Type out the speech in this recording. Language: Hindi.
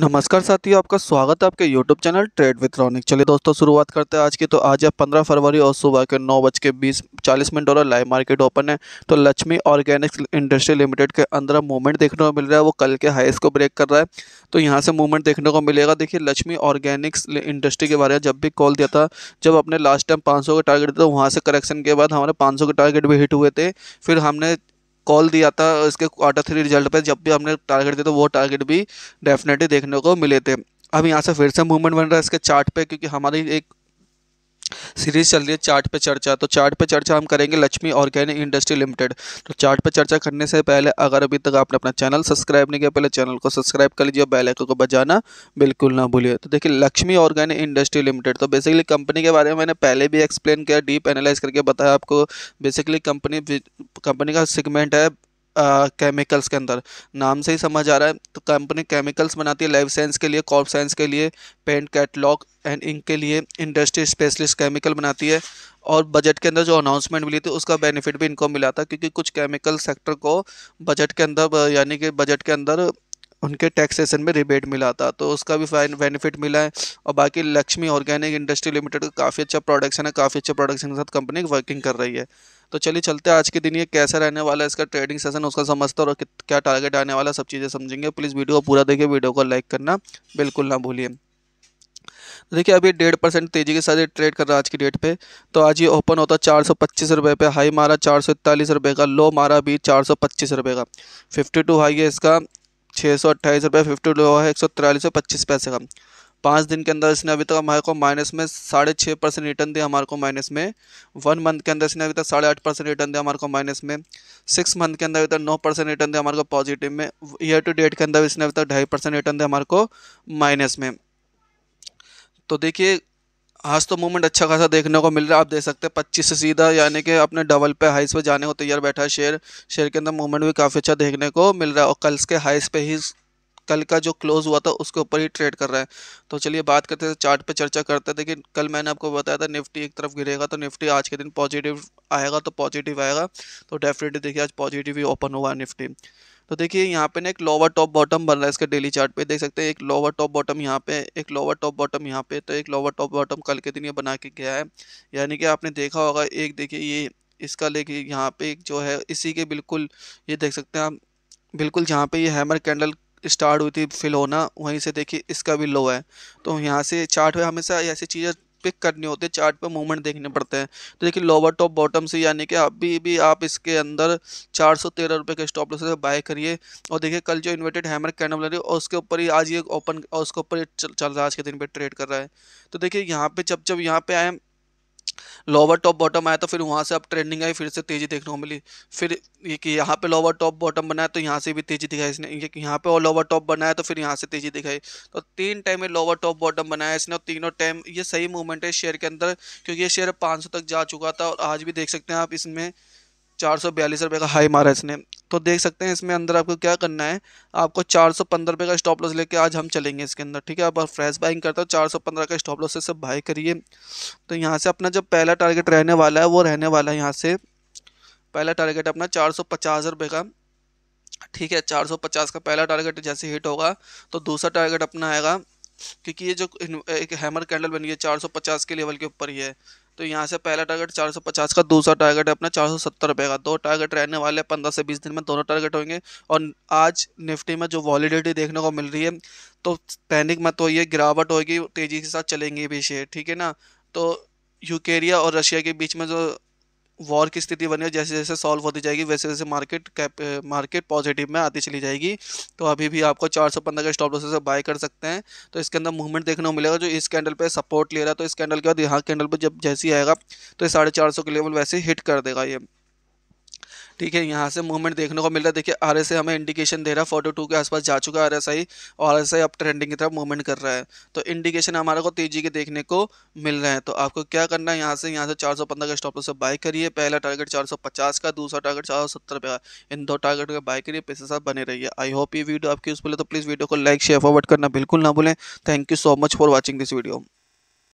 नमस्कार साथियों आपका स्वागत है आपके YouTube channel trade with Ronik चलिए दोस्तों शुरुआत करते हैं आज की तो आज है पंद्रह फरवरी और सुबह के नौ बज के बीस चालीस मिनट और लाइव मार्केट ओपन है तो लक्ष्मी ऑर्गेनिक्स इंडस्ट्री लिमिटेड के अंदर मूवमेंट देखने को मिल रहा है वो कल के हाइस को ब्रेक कर रहा है तो यहाँ से मूवमेंट देखने को मिलेगा देखिए लक्ष्मी ऑर्गेनिक्स इंडस्ट्री के बारे में जब भी कॉल दिया था जब अपने लास्ट टाइम पाँच का टारगेट था वहाँ से करेक्शन के बाद हमारे पाँच के टारगेट भी हिट हुए थे फिर हमने कॉल दिया था इसके क्वार्टर थ्री रिजल्ट पे जब भी हमने टारगेट दिया था तो वो टारगेट भी डेफिनेटली देखने को मिले थे अब यहाँ से फिर से मूवमेंट बन रहा है इसके चार्ट पे क्योंकि हमारी एक सीरीज चल रही है चार्ट पे चर्चा तो चार्ट पे चर्चा हम करेंगे लक्ष्मी ऑर्गेनिक इंडस्ट्री लिमिटेड तो चार्ट पे चर्चा करने से पहले अगर अभी तक आपने अपना चैनल सब्सक्राइब नहीं किया पहले चैनल को सब्सक्राइब कर लीजिए और बेलाइकन को बजाना बिल्कुल ना भूलिए तो देखिए लक्ष्मी ऑर्गेनिक इंडस्ट्री लिमिटेड तो बेसिकली कंपनी के बारे में मैंने पहले भी एक्सप्लेन किया डीप एनालाइज करके बताया आपको बेसिकली कंपनी कंपनी का सेगमेंट है केमिकल्स के अंदर नाम से ही समझ आ रहा है तो कंपनी केमिकल्स बनाती है लाइफ साइंस के लिए कॉप साइंस के लिए पेंट कैटलॉग एंड इंक के लिए इंडस्ट्री स्पेशलिस्ट केमिकल बनाती है और बजट के अंदर जो अनाउंसमेंट मिली थी उसका बेनिफिट भी इनको मिला था क्योंकि कुछ केमिकल सेक्टर को बजट के अंदर यानी कि बजट के अंदर उनके टैक्सेशन में रिबेट मिला था तो उसका भी बेनिफिट मिला है और बाकी लक्ष्मी ऑर्गेनिक इंडस्ट्री लिमिटेड का काफ़ी अच्छा प्रोडक्शन है काफ़ी अच्छे प्रोडक्शन के साथ कंपनी वर्किंग कर रही है तो चलिए चलते हैं आज के दिन ये कैसा रहने वाला है इसका ट्रेडिंग सेशन उसका समझते और क्या टारगेट आने वाला सब चीज़ें समझेंगे प्लीज़ वीडियो को पूरा देखिए वीडियो को लाइक करना बिल्कुल ना भूलिए देखिए अभी डेढ़ परसेंट तेज़ी के साथ ये ट्रेड कर रहा है आज की डेट पे तो आज ये ओपन होता है चार सौ पच्चीस रुपये पे हाई मारा चार सौ इकतालीस रुपये का लो मारा भी चार सौ पच्चीस रुपये का फिफ्टी टू हाई है इसका छः सौ अट्ठाईस रुपये फिफ्टी लो है एक सौ तिरालीस पच्चीस पैसे का पाँच दिन के अंदर इसने अभी तक हमारे को माइनस में साढ़े छः परसेंट रिटर्न दिया हमारे को माइनस में वन मंथ के अंदर इसने अभी तक साढ़े आठ परसेंट रिटर्न दिया हमारे को माइनस में सिक्स मंथ के अंदर अभी तक नौ परसेंट रिटर्न दिया हमारे को पॉजिटिव में ईयर टू डेट के अंदर इसने अभी तक ढाई परसेंट रिटर्न दिया हमारे को माइनस में तो देखिए आज तो मूवमेंट अच्छा खासा देखने को मिल रहा है आप देख सकते हैं पच्चीस से सीधा यानी कि अपने डबल पे हाइस पे जाने को तैयार बैठा है शेयर शेयर के अंदर मूवमेंट भी काफ़ी अच्छा देखने को मिल रहा है और कल के हाइस पे ही कल का जो क्लोज हुआ था उसके ऊपर ही ट्रेड कर रहा है तो चलिए बात करते थे चार्ट पे चर्चा करते थे कि कल मैंने आपको बताया था निफ्टी एक तरफ गिरेगा तो निफ्टी आज के दिन पॉजिटिव आएगा तो पॉजिटिव आएगा तो डेफिनेटली देखिए आज पॉजिटिव ही ओपन हुआ है निफ्टी तो देखिए यहाँ पे ना एक लोअर टॉप बॉटम बन रहा है इसका डेली चार्ट पे देख सकते हैं एक लोअर टॉप बॉटम यहाँ पे एक लोअर टॉप बॉटम यहाँ पे तो एक लोअर टॉप बॉटम कल के दिन ये बना के गया है यानी कि आपने देखा होगा एक देखिए ये इसका लेके यहाँ पे जो है इसी के बिल्कुल ये देख सकते हैं आप बिल्कुल जहाँ पे ये हैमर कैंडल स्टार्ट हुई थी फिल होना वहीं से देखिए इसका भी लो है तो यहाँ से चार्ट में हमेशा ऐसी चीज़ें पिक करनी होती है चार्ट पर मूवमेंट देखने पड़ते हैं तो देखिए लोअर टॉप बॉटम से यानी कि अभी भी आप इसके अंदर चार सौ तेरह रुपये के स्टॉप लॉस से बाय करिए और देखिए कल जो इन्वर्टेड हैमर कैंडल बना रही है और उसके ऊपर ही आज ये ओपन और उसके ऊपर चल रहा है आज के दिन पर ट्रेड कर रहा है तो देखिए यहाँ पे जब जब यहाँ पे आए लोअर टॉप बॉटम आया तो फिर वहाँ से अब ट्रेंडिंग आई फिर से तेज़ी देखने को मिली फिर ये कि यहाँ पे लोअर टॉप बॉटम बनाया तो यहाँ से भी तेज़ी दिखाई इसने ये कि यहाँ पे और लोअर टॉप बनाया तो फिर यहाँ से तेज़ी दिखाई तो तीन टाइम में लोअर टॉप बॉटम बनाया इसने और तीनों टाइम ये सही मूवमेंट है शेयर के अंदर क्योंकि ये शेयर पाँच तक जा चुका था और आज भी देख सकते हैं आप इसमें चार सौ बयालीस का हाई मारा इसने तो देख सकते हैं इसमें अंदर आपको क्या करना है आपको चार सौ पंद्रह रुपये का स्टॉप लॉस लेके आज हम चलेंगे इसके अंदर ठीक है आप फ्रेश बाइंग करते हो चार सौ पंद्रह का स्टॉप लॉस से सब बाई करिए तो यहाँ से अपना जो पहला टारगेट रहने वाला है वो रहने वाला है यहाँ से पहला टारगेट अपना चार सौ पचास रुपये का ठीक है चार सौ पचास का पहला टारगेट जैसे हिट होगा तो दूसरा टारगेट अपना आएगा क्योंकि ये जो एक हैमर कैंडल बन गई है चार सौ पचास के लेवल के ऊपर ही है तो यहाँ से पहला टारगेट 450 का दूसरा टारगेट है अपना चार रुपए का दो टारगेट रहने वाले हैं पंद्रह से बीस दिन में दोनों टारगेट होंगे और आज निफ्टी में जो वॉलीडिटी देखने को मिल रही है तो पैनिक मत ये गिरावट होगी तेज़ी के साथ चलेंगे भी शेयर ठीक है ना तो यूकेरिया और रशिया के बीच में जो वॉर की स्थिति बनी है जैसे जैसे सॉल्व होती जाएगी वैसे वैसे मार्केट कैप मार्केट पॉजिटिव में आती चली जाएगी तो अभी भी आपको चार सौ पंद्रह का स्टॉप लॉस से बाय कर सकते हैं तो इसके अंदर मूवमेंट देखने को मिलेगा जो इस कैंडल पे सपोर्ट ले रहा है तो इस कैंडल के बाद यहाँ कैंडल पर जब जैसे ही आएगा तो साढ़े चार सौ के लेवल वैसे हिट कर देगा ये ठीक है यहाँ से मूवमेंट देखने को मिल रहा है देखिए आर हमें इंडिकेशन दे रहा है फोर्टी टू के आसपास जा चुका है आर एस आई और आर एस आई अब ट्रेंडिंग की तरफ मूवमेंट कर रहा है तो इंडिकेशन हमारे को तेजी के देखने को मिल रहे हैं तो आपको क्या करना है यहाँ से यहाँ से चार सौ पंद्रह का स्टॉप से बाय करिए पहला टारगेट चार सौ पचास का दूसरा टारगेट चार सौ सत्तर का इन दो टारगेट का बाय करिए पैसे साथ बने रहिए आई होप ये वीडियो आपकी यूजफुल बोले तो प्लीज़ वीडियो को लाइक शेयर फॉरवर्ड करना बिल्कुल ना भूलें thank you so much for watching this video